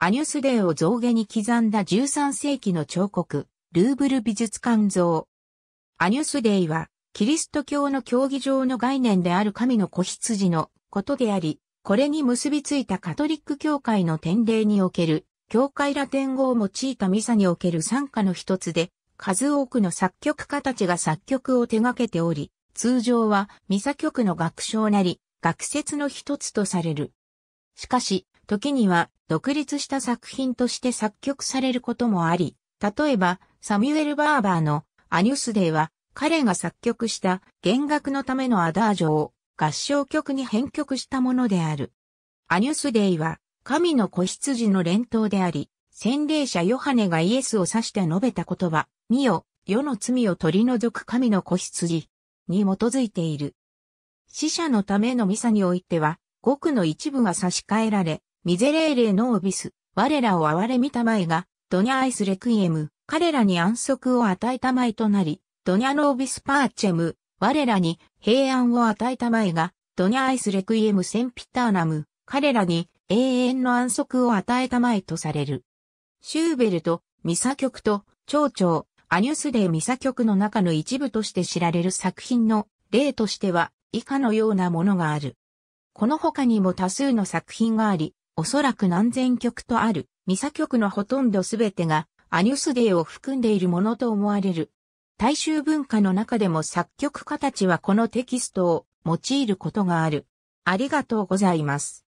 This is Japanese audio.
アニュスデーを象牙に刻んだ13世紀の彫刻、ルーブル美術館像。アニュスデイは、キリスト教の教義上の概念である神の子羊のことであり、これに結びついたカトリック教会の典礼における、教会ラテン語を用いたミサにおける参加の一つで、数多くの作曲家たちが作曲を手掛けており、通常はミサ曲の楽章なり、学説の一つとされる。しかし、時には独立した作品として作曲されることもあり、例えば、サミュエル・バーバーのアニュスデーは、彼が作曲した弦楽のためのアダージョを合唱曲に編曲したものである。アニュスデイは神の子羊の連投であり、洗礼者ヨハネがイエスを指して述べた言葉、見よ、世の罪を取り除く神の子羊に基づいている。死者のためのミサにおいては、語句の一部が差し替えられ、ミゼレーレノービス、我らを哀れみたまえが、ドニャアイスレクイエム、彼らに安息を与えたまえとなり、ドニャノービスパーチェム、我らに平安を与えたまえが、ドニャアイスレクイエムセンピターナム、彼らに永遠の安息を与えたまえとされる。シューベルト、ミサ曲と、蝶々、アニュスデミサ曲の中の一部として知られる作品の例としては、以下のようなものがある。この他にも多数の作品があり、おそらく何千曲とある、ミサ曲のほとんどすべてが、アニュスデーを含んでいるものと思われる。大衆文化の中でも作曲家たちはこのテキストを用いることがある。ありがとうございます。